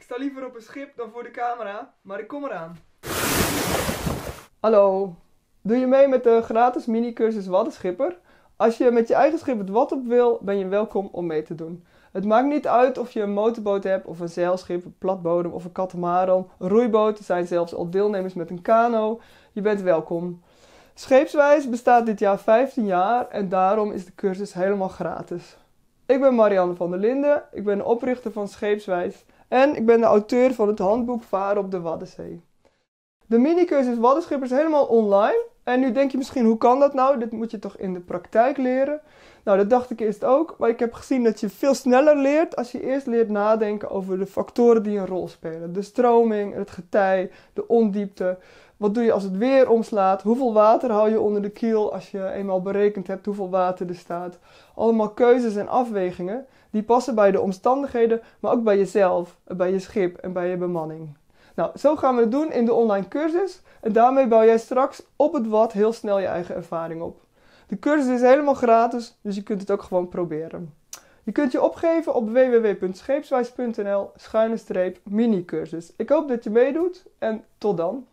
Ik sta liever op een schip dan voor de camera, maar ik kom eraan. Hallo, doe je mee met de gratis mini-cursus Waddenschipper? Als je met je eigen schip het wat op wil, ben je welkom om mee te doen. Het maakt niet uit of je een motorboot hebt of een zeilschip, een platbodem of een katamaran. Roeiboten zijn zelfs al deelnemers met een kano. Je bent welkom. Scheepswijs bestaat dit jaar 15 jaar en daarom is de cursus helemaal gratis. Ik ben Marianne van der Linden, ik ben oprichter van Scheepswijs en ik ben de auteur van het handboek Varen op de Waddenzee. De minicursus Waddenschip is helemaal online. En nu denk je misschien, hoe kan dat nou? Dit moet je toch in de praktijk leren? Nou, dat dacht ik eerst ook, maar ik heb gezien dat je veel sneller leert als je eerst leert nadenken over de factoren die een rol spelen. De stroming, het getij, de ondiepte. Wat doe je als het weer omslaat? Hoeveel water hou je onder de kiel als je eenmaal berekend hebt hoeveel water er staat? Allemaal keuzes en afwegingen die passen bij de omstandigheden, maar ook bij jezelf, bij je schip en bij je bemanning. Nou, zo gaan we het doen in de online cursus en daarmee bouw jij straks op het wat heel snel je eigen ervaring op. De cursus is helemaal gratis, dus je kunt het ook gewoon proberen. Je kunt je opgeven op www.scheepswijs.nl schuine streep minicursus. Ik hoop dat je meedoet en tot dan.